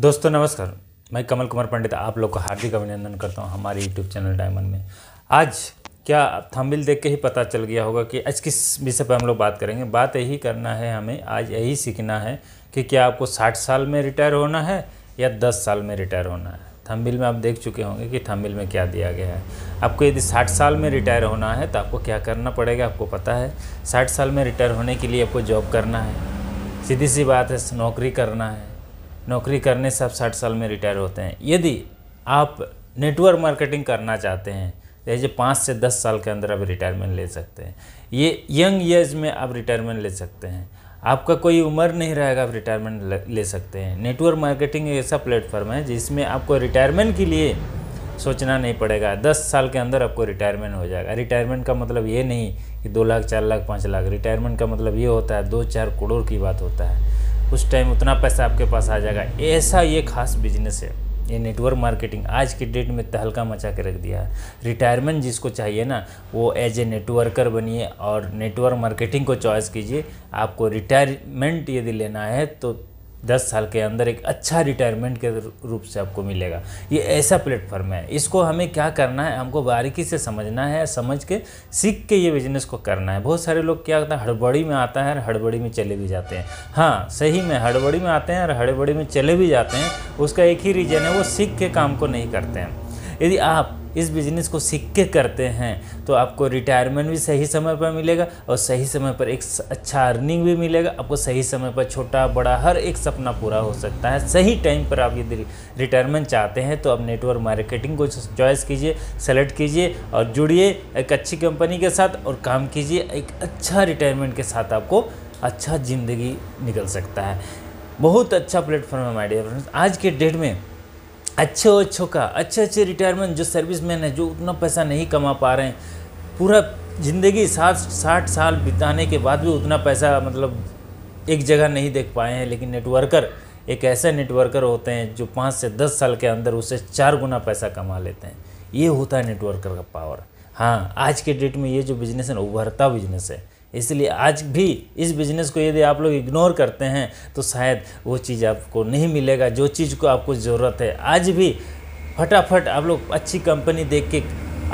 दोस्तों नमस्कार मैं कमल कुमार पंडित आप लोग को हार्दिक अभिनंदन करता हूँ हमारे यूट्यूब चैनल डायमंड में आज क्या थंबनेल देख के ही पता चल गया होगा कि आज किस विषय पर हम लोग बात करेंगे बात यही करना है हमें आज यही सीखना है कि क्या आपको साठ साल में रिटायर होना है या दस साल में रिटायर होना है थंबनेल में आप देख चुके होंगे कि थंबनेल में क्या दिया गया है आपको यदि साठ साल में रिटायर होना है तो आपको क्या करना पड़ेगा आपको पता है साठ साल में रिटायर होने के लिए आपको जॉब करना है सीधी सी बात है नौकरी करना है नौकरी करने से आप साठ साल में रिटायर होते हैं यदि आप नेटवर्क मार्केटिंग करना चाहते हैं ये पाँच से दस साल के अंदर आप रिटायरमेंट ले सकते हैं ये यंग एज में आप रिटायरमेंट ले सकते हैं आपका कोई उम्र नहीं रहेगा आप रिटायरमेंट ले सकते हैं नेटवर्क मार्केटिंग एक ऐसा प्लेटफॉर्म है जिसमें आपको रिटायरमेंट के लिए सोचना नहीं पड़ेगा दस साल के अंदर आपको रिटायरमेंट हो जाएगा रिटायरमेंट का मतलब ये नहीं कि दो लाख चार लाख पाँच लाख रिटायरमेंट का मतलब ये होता है दो चार करोड़ की बात होता है उस टाइम उतना पैसा आपके पास आ जाएगा ऐसा ये खास बिजनेस है ये नेटवर्क मार्केटिंग आज की डेट में तहलका मचा के रख दिया है रिटायरमेंट जिसको चाहिए ना वो एज ए नेटवर्कर बनिए और नेटवर्क मार्केटिंग को चॉइस कीजिए आपको रिटायरमेंट यदि लेना है तो दस साल के अंदर एक अच्छा रिटायरमेंट के रूप से आपको मिलेगा ये ऐसा प्लेटफॉर्म है इसको हमें क्या करना है हमको बारीकी से समझना है समझ के सीख के ये बिजनेस को करना है बहुत सारे लोग क्या करते हैं हड़बड़ी में आता है और हड़बड़ी में चले भी जाते हैं हाँ सही में हड़बड़ी में आते हैं और हड़बड़ी में चले भी जाते हैं उसका एक ही रीज़न है वो सीख के काम को नहीं करते हैं यदि आप इस बिज़नेस को सीख के करते हैं तो आपको रिटायरमेंट भी सही समय पर मिलेगा और सही समय पर एक अच्छा अर्निंग भी मिलेगा आपको सही समय पर छोटा बड़ा हर एक सपना पूरा हो सकता है सही टाइम पर आप यदि रिटायरमेंट चाहते हैं तो आप नेटवर्क मार्केटिंग को चॉइस कीजिए सेलेक्ट कीजिए और जुड़िए एक अच्छी कंपनी के साथ और काम कीजिए एक अच्छा रिटायरमेंट के साथ आपको अच्छा ज़िंदगी निकल सकता है बहुत अच्छा प्लेटफॉर्म है माइडिया डियर फ्रेंड्स आज के डेट में अच्छे अच्छों का अच्छे अच्छे रिटायरमेंट जो सर्विस मैन है जो उतना पैसा नहीं कमा पा रहे हैं पूरा ज़िंदगी सात साठ साल बिताने के बाद भी उतना पैसा मतलब एक जगह नहीं देख पाए हैं लेकिन नेटवर्कर एक ऐसे नेटवर्कर होते हैं जो पाँच से दस साल के अंदर उसे चार गुना पैसा कमा लेते हैं ये होता है नेटवर्कर का पावर हाँ आज के डेट में ये जो बिजनेस है उभरता बिजनेस है इसलिए आज भी इस बिज़नेस को यदि आप लोग इग्नोर करते हैं तो शायद वो चीज़ आपको नहीं मिलेगा जो चीज़ को आपको ज़रूरत है आज भी फटाफट आप लोग अच्छी कंपनी देख के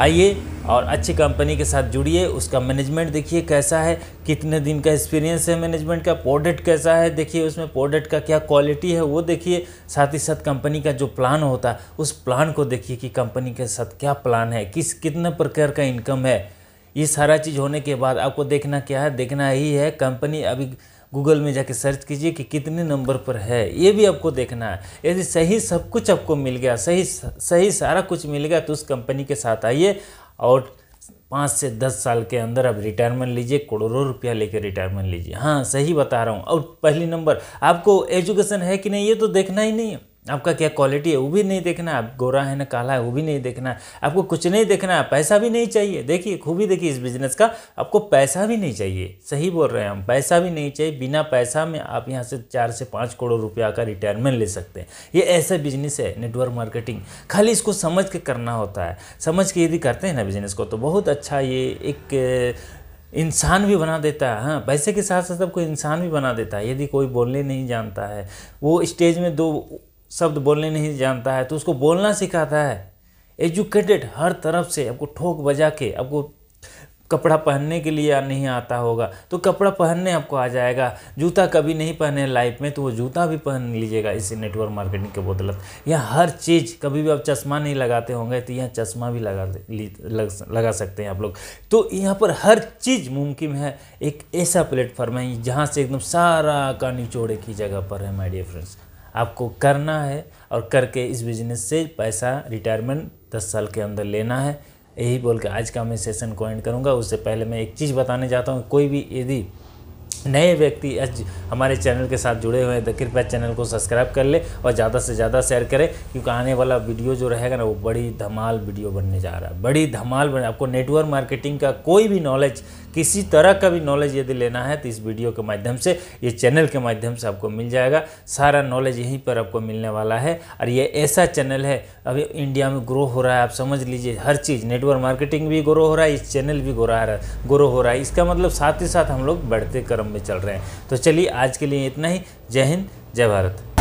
आइए और अच्छी कंपनी के साथ जुड़िए उसका मैनेजमेंट देखिए कैसा है कितने दिन का एक्सपीरियंस है मैनेजमेंट का प्रोडक्ट कैसा है देखिए उसमें प्रोडक्ट का क्या क्वालिटी है वो देखिए साथ ही साथ कंपनी का जो प्लान होता है उस प्लान को देखिए कि कंपनी के साथ क्या प्लान है किस कितने प्रकार का इनकम है ये सारा चीज़ होने के बाद आपको देखना क्या है देखना ही है कंपनी अभी गूगल में जाके सर्च कीजिए कि कितने नंबर पर है ये भी आपको देखना है यदि सही सब कुछ आपको मिल गया सही सही सारा कुछ मिल गया तो उस कंपनी के साथ आइए और पाँच से दस साल के अंदर आप रिटायरमेंट लीजिए करोड़ों रुपया लेकर रिटायरमेंट लीजिए हाँ सही बता रहा हूँ और पहली नंबर आपको एजुकेशन है कि नहीं ये तो देखना ही नहीं है आपका क्या क्वालिटी है वो भी नहीं देखना आप गोरा है ना काला है वो भी नहीं देखना आपको कुछ नहीं देखना है पैसा भी नहीं चाहिए देखिए खूबी देखिए इस बिज़नेस का आपको पैसा भी नहीं चाहिए सही बोल रहे हैं हम पैसा भी नहीं चाहिए बिना पैसा में आप यहाँ से चार से पाँच करोड़ रुपया का रिटायरमेंट ले सकते हैं ये ऐसा बिजनेस है नेटवर्क मार्केटिंग खाली इसको समझ के करना होता है समझ के यदि करते हैं ना बिजनेस को तो बहुत अच्छा ये एक इंसान भी बना देता है हाँ पैसे के साथ साथ आपको इंसान भी बना देता है यदि कोई बोलने नहीं जानता है वो स्टेज में दो शब्द बोलने नहीं जानता है तो उसको बोलना सिखाता है एजुकेटेड हर तरफ से आपको ठोक बजा के आपको कपड़ा पहनने के लिए नहीं आता होगा तो कपड़ा पहनने आपको आ जाएगा जूता कभी नहीं पहने लाइफ में तो वो जूता भी पहन लीजिएगा इसी नेटवर्क मार्केटिंग के बदलत या हर चीज़ कभी भी आप चश्मा नहीं लगाते होंगे तो यहाँ चश्मा भी लगा लग, लगा सकते हैं आप लोग तो यहाँ पर हर चीज़ मुमकिन है एक ऐसा प्लेटफॉर्म है जहाँ से एकदम सारा का निचोड़े की जगह पर है माई डियर फ्रेंड्स आपको करना है और करके इस बिज़नेस से पैसा रिटायरमेंट दस साल के अंदर लेना है यही बोल के आज का मैं सेशन को एंड करूँगा उससे पहले मैं एक चीज़ बताने जाता हूँ कोई भी यदि नए व्यक्ति हमारे चैनल के साथ जुड़े हुए हैं तो कृपया चैनल को सब्सक्राइब कर ले और ज़्यादा से ज़्यादा शेयर करें क्योंकि आने वाला वीडियो जो रहेगा ना वो बड़ी धमाल वीडियो बनने जा रहा है बड़ी धमाल बने आपको नेटवर्क मार्केटिंग का कोई भी नॉलेज किसी तरह का भी नॉलेज यदि लेना है तो इस वीडियो के माध्यम से ये चैनल के माध्यम से आपको मिल जाएगा सारा नॉलेज यहीं पर आपको मिलने वाला है और ये ऐसा चैनल है अभी इंडिया में ग्रो हो रहा है आप समझ लीजिए हर चीज़ नेटवर्क मार्केटिंग भी ग्रो हो रहा है इस चैनल भी ग्रो रहा है ग्रो हो रहा है इसका मतलब साथ ही साथ हम लोग बढ़ते क्रम में चल रहे हैं तो चलिए आज के लिए इतना ही जय हिंद जय भारत